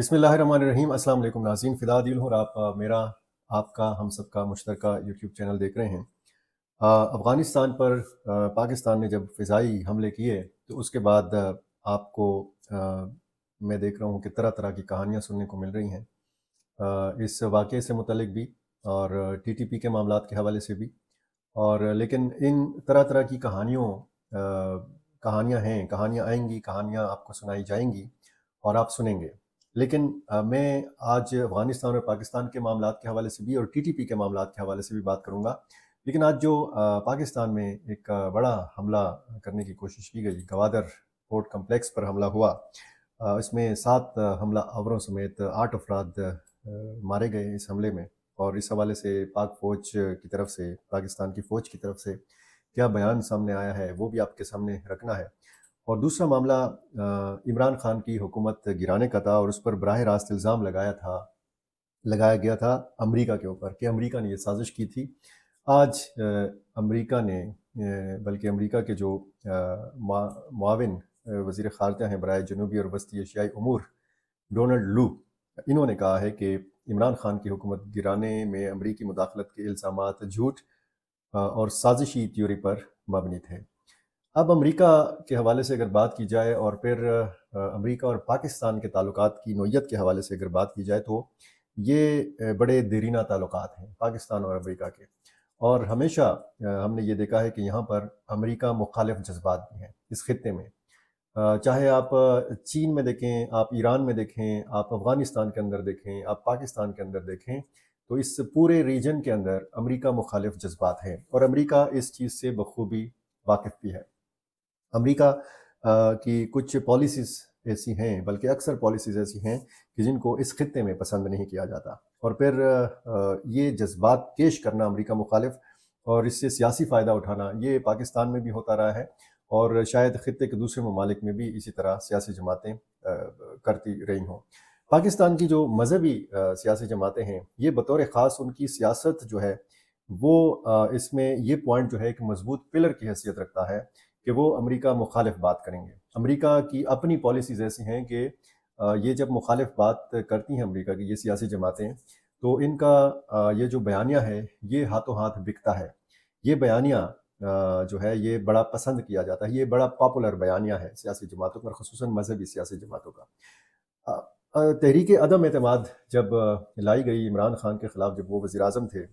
बिसमीम अस्सलाम वालेकुम नाजीन फ़िदा दिल और आप मेरा आपका हम सबका मुश्तरक मुश्तर यूट्यूब चैनल देख रहे हैं अफ़गानिस्तान पर आ, पाकिस्तान ने जब फ़िज़ाई हमले किए तो उसके बाद आपको आ, मैं देख रहा हूँ कि तरह तरह की कहानियाँ सुनने को मिल रही हैं आ, इस वाक़े से मुतलक भी और टी टी पी के मामला के हवाले से भी और लेकिन इन तरह तरह की कहानियों कहानियाँ हैं कहानियाँ आएंगी कहानियाँ आपको सुनाई जाएंगी और आप सुनेंगे लेकिन मैं आज अफगानिस्तान और पाकिस्तान के मामला के हवाले से भी और टीटीपी के मामला के हवाले से भी बात करूँगा लेकिन आज जो पाकिस्तान में एक बड़ा हमला करने की कोशिश की गई गवादर फोर्ट कम्प्लेक्स पर हमला हुआ इसमें सात हमला आवरों समेत आठ अफराद मारे गए इस हमले में और इस हवाले से पाक फौज की तरफ से पाकिस्तान की फ़ौज की तरफ से क्या बयान सामने आया है वो भी आपके सामने रखना है और दूसरा मामला इमरान खान की हुकूमत गिराने का था और उस पर बरह रास्त इल्ज़ाम लगाया था लगाया गया था अमेरिका के ऊपर कि अमेरिका ने यह साजिश की थी आज अमेरिका ने बल्कि अमेरिका के जो माविन वज़ी ख़ारजा हैं बरए जनूबी और वस्ती एशियाई अमूर डोनल्ड लू इन्होंने कहा है कि इमरान खान की हुकूमत गिराने में अमरीकी मुदाखलत के इल्ज़ाम झूठ और साजिशी त्योरी पर मबनी थे अब अमेरिका के हवाले से अगर बात की जाए और फिर अमेरिका और पाकिस्तान के ताल्लुक की नोयत के हवाले से अगर बात की जाए तो ये बड़े देरीना ताल्लुक हैं पाकिस्तान और अमेरिका के और हमेशा हमने ये देखा है कि यहाँ पर अमेरिका मुखालिफ जज्बात भी हैं इस खत्े में चाहे आप चीन में देखें आप ईरान में देखें आप अफ़गानिस्तान के अंदर देखें आप पाकिस्तान के अंदर देखें तो इस पूरे रीजन के अंदर अमेरिका मुखालिफ जज्बात हैं और अमेरिका इस चीज़ से बखूबी वाकिफ़ भी है अमेरिका की कुछ पॉलिसीज़ ऐसी हैं बल्कि अक्सर पॉलिसीज़ ऐसी हैं कि जिनको इस खत्े में पसंद नहीं किया जाता और फिर ये जज्बात पेश करना अमेरिका मुखालिफ और इससे सियासी फ़ायदा उठाना ये पाकिस्तान में भी होता रहा है और शायद ख़त्े के दूसरे ममालिक में भी इसी तरह सियासी जमातें करती रही हों पाकिस्तान की जो मजहबी सियासी जमातें हैं ये बतौर ख़ास उनकी सियासत जो है वो इसमें ये पॉइंट जो है एक मजबूत पिलर की हैसियत रखता है कि वो अमेरिका मुखालिफ बात करेंगे अमेरिका की अपनी पॉलिसीज़ ऐसी हैं कि ये जब मुखालिफ बात करती हैं अमेरिका की ये सियासी जमातें तो इनका ये जो बयानिया है ये हाथों हाथ बिकता है ये बयानिया जो है ये बड़ा पसंद किया जाता है ये बड़ा पॉपुलर बयानिया है सियासी जमातों का खसूस मजहबी सियासी जमातों का तहरीक अदम अतमाद जब लाई गई इमरान खान के ख़िलाफ़ जब वो वज़ी अजम थे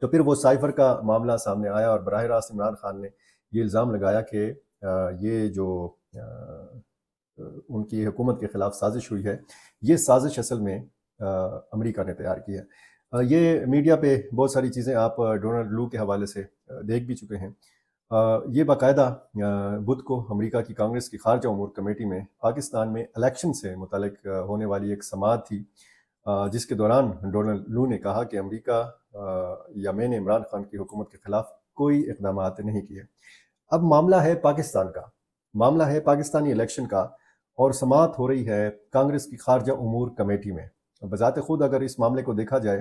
तो फिर वो साइफर का मामला सामने आया और बरह रास्त इमरान खान ने ये इल्ज़ाम लगाया कि ये जो उनकी हुकूमत के ख़िलाफ़ साजिश हुई है ये साजिश असल में अमेरिका ने तैयार की है ये मीडिया पे बहुत सारी चीज़ें आप डोनाल्ड लू के हवाले से देख भी चुके हैं ये बाकायदा बुध को अमेरिका की कांग्रेस की खारजा उमूर कमेटी में पाकिस्तान में इलेक्शन से मुतलक होने वाली एक समात थी जिसके दौरान डोनाल्ड लू ने कहा कि अमरीका या मैंने इमरान खान की हुकूमत के ख़िलाफ़ कोई इकदाम नहीं किए अब मामला है पाकिस्तान का मामला है पाकिस्तानी इलेक्शन का और समात हो रही है कांग्रेस की खारजा उमूर कमेटी में बजात खुद अगर इस मामले को देखा जाए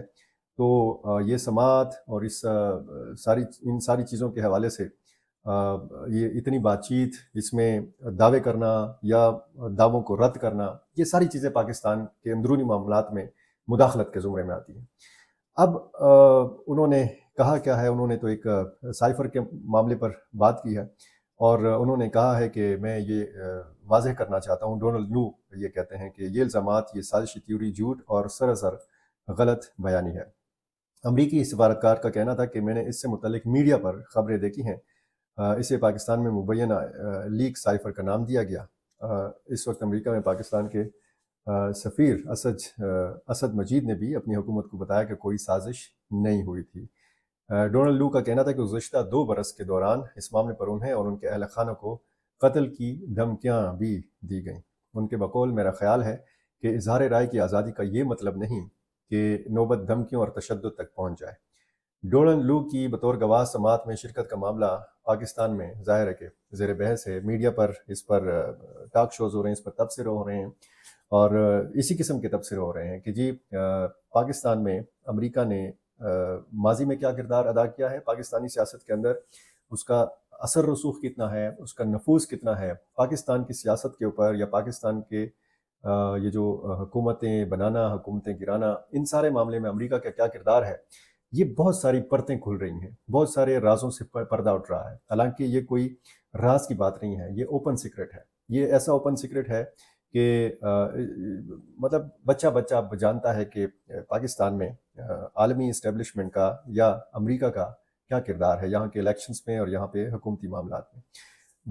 तो ये समात और इस सारी इन सारी चीज़ों के हवाले से ये इतनी बातचीत इसमें दावे करना या दावों को रद्द करना ये सारी चीज़ें पाकिस्तान के अंदरूनी मामला में मुदाखलत के ज़ुमरे में आती हैं अब उन्होंने कहा क्या है उन्होंने तो एक साइफर के मामले पर बात की है और उन्होंने कहा है कि मैं ये वाजह करना चाहता हूँ डोनाल्ड नू ये कहते हैं कि ये इल्ज़ाम ये साजिश त्यूरी झूठ और सरासर गलत बयानी है अमरीकी सफारतकार का कहना था कि मैंने इससे मुतलिक मीडिया पर खबरें देखी हैं इसे पाकिस्तान में मुबैना लीक साइफर का नाम दिया गया इस वक्त अमरीका में पाकिस्तान के सफ़ीर असद असद मजीद ने भी अपनी हुकूमत को बताया कि कोई साजिश नहीं हुई थी डोनाल्ड लू का कहना था कि गुजशत दो बरस के दौरान इस मामले पर उन्हें और उनके अहल खानों को कत्ल की धमकियाँ भी दी गईं उनके बकौल मेरा ख्याल है कि इजहार राय की आज़ादी का ये मतलब नहीं कि नौबत धमकियों और तशद तक पहुँच जाए डोनल्ड लू की बतौर गवाह समात में शिरकत का मामला पाकिस्तान में जाहिर है कि जेर बहस है मीडिया पर इस पर टाक शोज़ हो रहे हैं इस पर तबसर हो रहे हैं और इसी किस्म के तबसर हो रहे हैं कि जी पाकिस्तान में अमेरिका ने माजी में क्या किरदार अदा किया है पाकिस्तानी सियासत के अंदर उसका असर रसूख कितना है उसका नफूज कितना है पाकिस्तान की सियासत के ऊपर या पाकिस्तान के ये जो हुकूमतें बनाना हुकूमतें गिराना इन सारे मामले में अमेरिका का क्या किरदार है ये बहुत सारी परतें खुल रही हैं बहुत सारे राजों से पर्दा उठ रहा है हालांकि ये कोई राज की बात नहीं है ये ओपन सीक्रेट है ये ऐसा ओपन सीक्रेट है कि मतलब बच्चा बच्चा आप जानता है कि पाकिस्तान में आलमी इस्टेब्लिशमेंट का या अमेरिका का क्या किरदार है यहाँ के इलेक्शंस में और यहाँ पे हुकूमती मामला में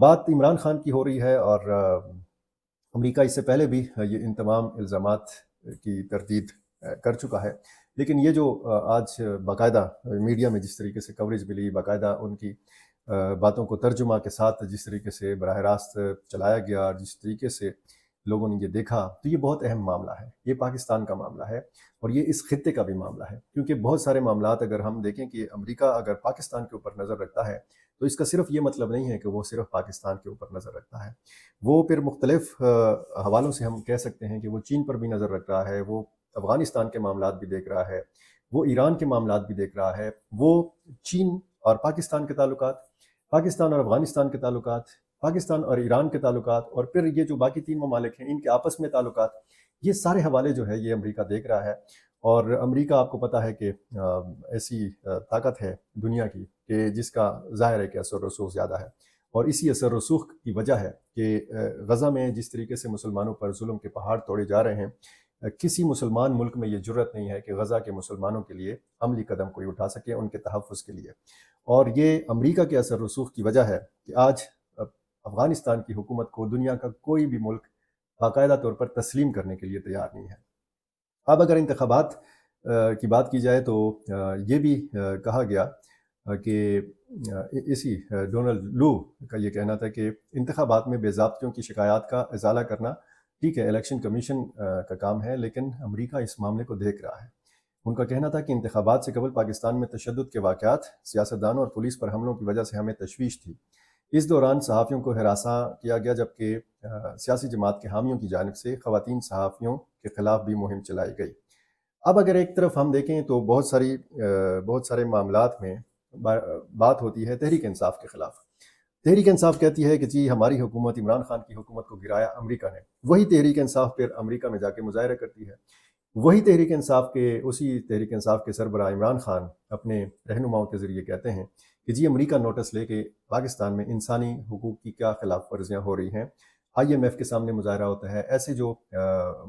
बात इमरान खान की हो रही है और अमेरिका इससे पहले भी ये इन तमाम इल्ज़ाम की तरदीद कर चुका है लेकिन ये जो आज बाकायदा मीडिया में जिस तरीके से कवरेज मिली बाकायदा उनकी बातों को तर्जुमा के साथ जिस तरीके से बरह रास्त चलाया गया और जिस तरीके से लोगों ने ये देखा तो ये बहुत अहम मामला है ये पाकिस्तान का मामला है और ये इस खत्े का भी मामला है क्योंकि बहुत सारे मामला अगर हम देखें कि अमरीका अगर पाकिस्तान के ऊपर नज़र रखता है तो इसका सिर्फ ये मतलब नहीं है कि वो सिर्फ पाकिस्तान के ऊपर नज़र रखता है वो फिर मुख्तलिफ हवालों से हम कह सकते हैं कि वो चीन पर भी नज़र रख रहा है वो अफ़गानिस्तान के मामला भी देख रहा है वो ईरान के मामला भी देख रहा है वो चीन और पाकिस्तान के ताल्लुक पाकिस्तान और अफगानिस्तान के ताल्लुक पाकिस्तान और ईरान के ताल्लुक और फिर ये जो बाकी तीन ममालिक हैं इनके आपस में ताल्लुक ये सारे हवाले जो है ये अमरीका देख रहा है और अमरीका आपको पता है कि ऐसी ताकत है दुनिया की कि जिसका जाहिर है कि असर रसूख ज़्यादा है और इसी असर रसूख की वजह है कि गज़ा में जिस तरीके से मुसलमानों पर जुल्म के पहाड़ तोड़े जा रहे हैं किसी मुसलमान मुल्क में ये जरूरत नहीं है कि गज़ा के मुसलमानों के लिए अमली कदम कोई उठा सके उनके तहफ़ के लिए और ये अमरीका के असर रसूख की वजह है कि आज अफगानिस्तान की हुकूमत को दुनिया का कोई भी मुल्क बाकायदा तौर पर तस्लीम करने के लिए तैयार नहीं है अब अगर इंतबात की बात की जाए तो ये भी कहा गया कि इसी डोनाल्ड लू का ये कहना था कि इंतबात में बेजाबतियों की शिकायत का इजाला करना ठीक है इलेक्शन कमीशन का काम है लेकिन अमरीका इस मामले को देख रहा है उनका कहना था कि इंतबात से कबल पाकिस्तान में तशद के वाकत सियासतदानों और पुलिस पर हमलों की वजह से हमें तशवीश थी इस दौरान सहाफ़ियों को हरासा किया गया जबकि सियासी जमात के हामियों की जानब से ख़वान सहाफ़ियों के ख़िलाफ़ भी मुहिम चलाई गई अब अगर एक तरफ हम देखें तो बहुत सारी बहुत सारे मामला में बात होती है तहरीक इंसाफ के ख़िलाफ़ तहरीक इंसाफ कहती है कि जी हमारी हुकूमत इमरान खान की हुकूमत को गिराया अमरीका ने वही तहरीक इंसाफ फिर अमरीका में जाके मुजाहरा करती है वही तहरीक इंसाफ के उसी तहरीक इंसाफ के सरबरा इमरान खान अपने रहनुमाओं के ज़रिए कहते हैं कि जी अमरीका नोटिस ले पाकिस्तान में इंसानी हकूक़ की क्या खिलाफ वर्जियाँ हो रही हैं आई एम एफ़ के सामने मुजाहरा होता है ऐसे जो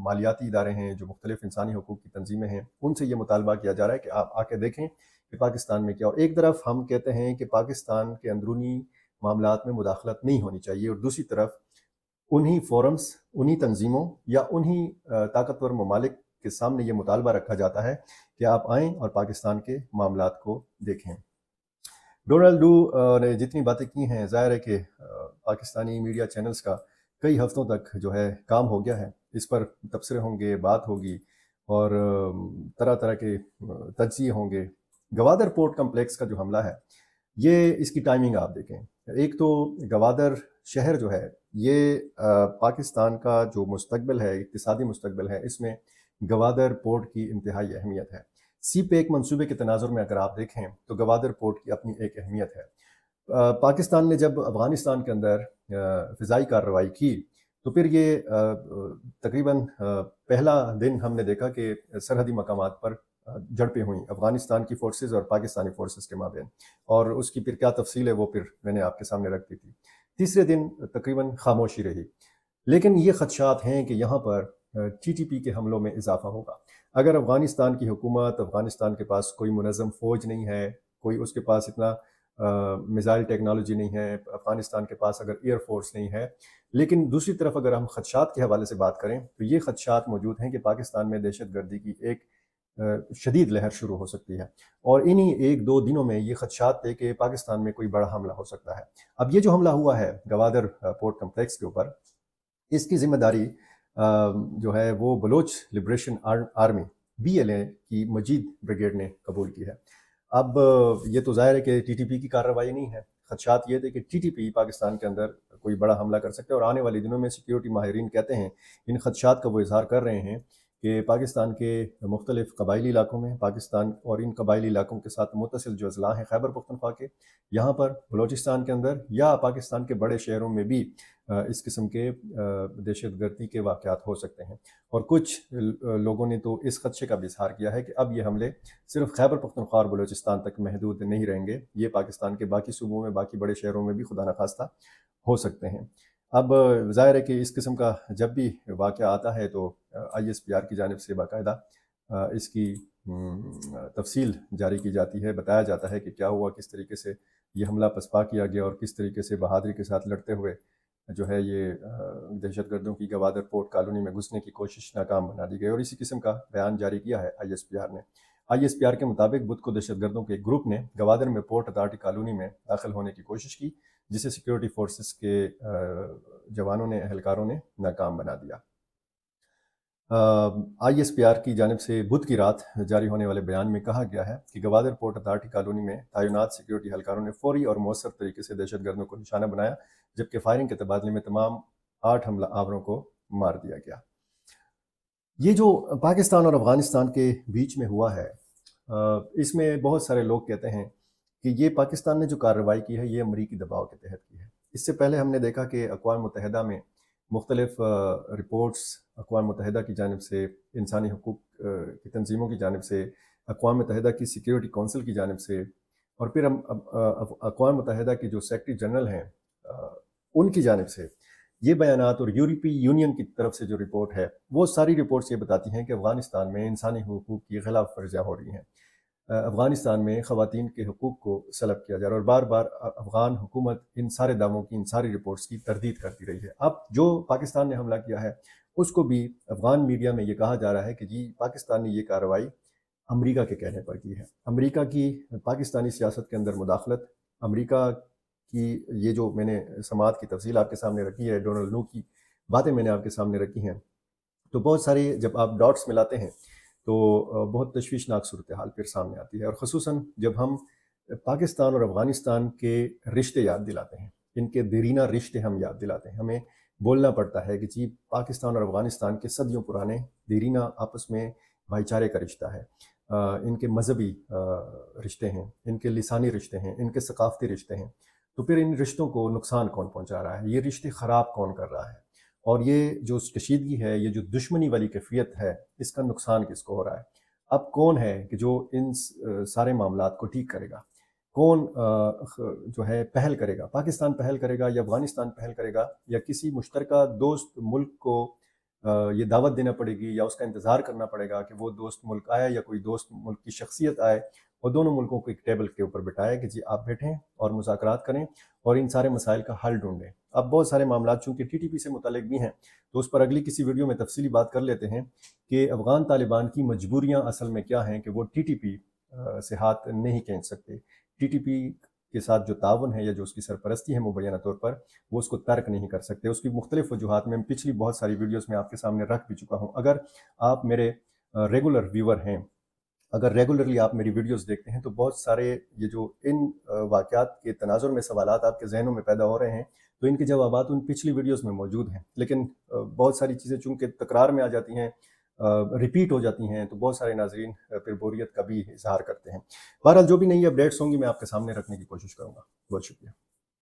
मालियाती इदारे हैं जो मुख्तलिफ इंसानी हकूक़ की तंजीमें हैं उनसे ये मुतालबा किया जा रहा है कि आप आके देखें कि पाकिस्तान में क्या और एक तरफ हम कहते हैं कि पाकिस्तान के अंदरूनी मामला में मुदाखलत नहीं होनी चाहिए और दूसरी तरफ उन्हीं फोरम्स उन्हीं तंजीमों या उन्हीं ताकतवर ममालिक के सामने ये मुतालबा रखा जाता है कि आप आएँ और पाकिस्तान के मामला को देखें डू ने जितनी बातें की हैं जाहिर है कि पाकिस्तानी मीडिया चैनल्स का कई हफ्तों तक जो है काम हो गया है इस पर तबसरे होंगे बात होगी और तरह तरह के तजिए होंगे गवादर पोर्ट कम्प्लेक्स का जो हमला है ये इसकी टाइमिंग आप देखें एक तो गवादर शहर जो है ये पाकिस्तान का जो मुस्तबिल है इकतसादी मुस्तबिल है इसमें गवादर पोर्ट की इंतहाई अहमियत है सी पैक मनसूबे के तनाजर में अगर आप देखें तो गवादर पोर्ट की अपनी एक अहमियत है पाकिस्तान ने जब अफ़गानिस्तान के अंदर फ़ाई कार्रवाई की तो फिर ये तकरीबन पहला दिन हमने देखा कि सरहदी मकाम पर झड़पें हुई अफगानिस्तान की फोर्सेस और पाकिस्तानी फोर्सेस के माबे और उसकी फिर क्या तफसील है वो फिर मैंने आपके सामने रख दी थी तीसरे दिन तकरीबन खामोशी रही लेकिन ये खदशात हैं कि यहाँ पर टीटीपी के हमलों में इजाफा होगा अगर अफ़गानिस्तान की हुकूमत अफ़गानिस्तान के पास कोई मुनज़म फ़ौज नहीं है कोई उसके पास इतना मिज़ाइल टेक्नोलॉजी नहीं है अफ़गानिस्तान के पास अगर एयर फोर्स नहीं है लेकिन दूसरी तरफ अगर हम खदशात के हवाले से बात करें तो ये खदशात मौजूद हैं कि पाकिस्तान में दहशत गर्दी की एक शदीद लहर शुरू हो सकती है और इन्हीं एक दो दिनों में ये खदशात थे कि पाकिस्तान में कोई बड़ा हमला हो सकता है अब ये जो हमला हुआ है गवादर पोर्ट कम्प्लेक्स के ऊपर इसकी जिम्मेदारी जो है वो बलोच लिब्रेशन आर, आर्मी बी एल ए की मजीद ब्रिगेड ने कबूल की है अब ये तो जाहिर है कि टी टी पी की कार्रवाई नहीं है खदशात ये थे कि टी टी पी पाकिस्तान के अंदर कोई बड़ा हमला कर सकते हैं और आने वाले दिनों में सिक्योरिटी माहरीन कहते हैं इन खदशात का वो इजहार कर रहे हैं कि पाकिस्तान के मुख्तलिफ़ कबायली इलाकों में पाकिस्तान और इन कबायली इलाकों के साथ मुतसिल जो अजला हैं खैबर पख्तनख्वा के यहाँ पर बलोचिस्तान के अंदर या पाकिस्तान के बड़े शहरों में भी इस किस्म के दहशत गर्दी के वाक़ात हो सकते हैं और कुछ लोगों ने तो इस खदशे का भी इजहार किया है कि अब ये हमले सिर्फ खैबर पख्तनख्वा और बलोचिस्तान तक महदूद नहीं रहेंगे ये पाकिस्तान के बाकी सूबों में बाकी बड़े शहरों में भी खुदा नखास्ता हो सकते हैं अब जाहिर है कि इस किस्म का जब भी वाक़ आता है तो आई की जानब से बाकायदा इसकी तफसील जारी की जाती है बताया जाता है कि क्या हुआ किस तरीके से ये हमला पसपा किया गया और किस तरीके से बहादुरी के साथ लड़ते हुए जो है ये दहशत गर्दों की गवादर पोर्ट कॉलोनी में घुसने की कोशिश नाकाम बना दी गई और इसी किस्म का बयान जारी किया है आई ने आई के मुताबिक बुध को दहशत गर्दों के एक ग्रुप ने गवादर में पोर्ट अथार्टी कॉलोनी में दाखिल होने की कोशिश की जिसे सिक्योरिटी फोर्सेस के जवानों ने अहलकारों ने नाकाम बना दिया आईएसपीआर की जानब से बुध की रात जारी होने वाले बयान में कहा गया है कि गवादर पोर्ट अथार्टी कॉलोनी में तैनात सिक्योरिटी हलकारों ने फौरी और मौसर तरीके से दहशत गर्दों को निशाना बनाया जबकि फायरिंग के तबादले में तमाम आठ हमला आवरों को मार दिया गया ये जो पाकिस्तान और अफगानिस्तान के बीच में हुआ है इसमें बहुत सारे लोग कहते हैं कि ये पाकिस्तान ने जो कार्रवाई की है ये अमरीकी दबाव के तहत की है इससे पहले हमने देखा कि अकवा मुतहदा में मुख्तलिफ रिपोर्ट्स अकवा मतहदा की जानब से इंसानी हकूक की तनजीमों की जानब से अकवा मतहदा की सिक्योरिटी कौंसिल की जानब से और फिर हम अकवा मतहदा के जो सेक्रटरी जनरल हैं उनकी जानब से ये बयान और यूरोपीय यूनियन की तरफ से जो रिपोर्ट है वो सारी रिपोर्ट्स ये बताती हैं कि अफ़गानिस्तान में इंसानी हकूक़ की खिलाफ वर्जियाँ हो रही हैं अफ़गानिस्तान में ख़वान के हकूक़ को सलब किया जा रहा है और बार बार अफ़गान हुकूमत इन सारे दावों की इन सारी रिपोर्ट्स की तरदीद करती रही है अब जो पाकिस्तान ने हमला किया है उसको भी अफ़गान मीडिया में ये कहा जा रहा है कि जी पाकिस्तान ने ये कार्रवाई अमरीका के कहने पर की है अमरीका की पाकिस्तानी सियासत के अंदर मुदाखलत अमरीका की ये जो मैंने समात की तफसील आपके सामने रखी है डोनाल्ड नू की बातें मैंने आपके सामने रखी हैं तो बहुत सारे जब आप डॉट्स मिलाते हैं तो बहुत तशवीशनाक सूरत हाल फिर सामने आती है और खसूस जब हम पाकिस्तान और अफ़गानिस्तान के रिश्ते याद दिलाते हैं इनके देरीना रिश्ते हम याद दिलाते हैं हमें बोलना पड़ता है कि जी पाकिस्तान और अफ़गानिस्तान के सदियों पुराने देरीना आपस में भाईचारे का रिश्ता है इनके मजहबी रिश्ते हैं इनके लसानी रिश्ते हैं इनके सकाफ़ती रिश्ते हैं तो फिर इन रिश्तों को नुकसान कौन पहुंचा रहा है ये रिश्ते ख़राब कौन कर रहा है और ये जो कशीदगी है ये जो दुश्मनी वाली कैफियत है इसका नुकसान किसको हो रहा है अब कौन है कि जो इन सारे मामला को ठीक करेगा कौन जो है पहल करेगा पाकिस्तान पहल करेगा या अफगानिस्तान पहल करेगा या किसी मुश्तर दोस्त मुल्क को ये दावत देना पड़ेगी या उसका इंतज़ार करना पड़ेगा कि वो दोस्त मुल्क आए या कोई दोस्त मुल्क की शख्सियत आए और दोनों मुल्कों को एक टेबल के ऊपर बिठाया कि जी आप बैठें और मुजाकर करें और इन सारे मसाइल का हल ढूंढें अब बहुत सारे मामला चूँकि टी टी पी से मुतल भी हैं तो उस पर अगली किसी वीडियो में तफसली बात कर लेते हैं कि अफ़गान तालिबान की मजबूरियाँ असल में क्या हैं कि वो टी टी पी से हाथ नहीं खींच सकते टी टी पी के साथ जो तावन है या जो उसकी सरपरस्ती है मुबैना तौर पर वो उसको तर्क नहीं कर सकते उसकी मुख्तलिफ वजूहत में पिछली बहुत सारी वीडियोज़ में आपके सामने रख भी चुका हूँ अगर आप मेरे रेगुलर व्यूवर हैं अगर रेगुलरली आप मेरी वीडियोस देखते हैं तो बहुत सारे ये जो इन वाक़ात के तनाजुर में सवाल आपके जहनों में पैदा हो रहे हैं तो इनके जवाब उन पिछली वीडियोस में मौजूद हैं लेकिन बहुत सारी चीज़ें चूँकि तकरार में आ जाती हैं रिपीट हो जाती हैं तो बहुत सारे नाजरन फिर बोरियत का भी इजहार करते हैं बहरहाल जो भी नई अपडेट्स होंगी मैं आपके सामने रखने की कोशिश करूँगा बहुत शुक्रिया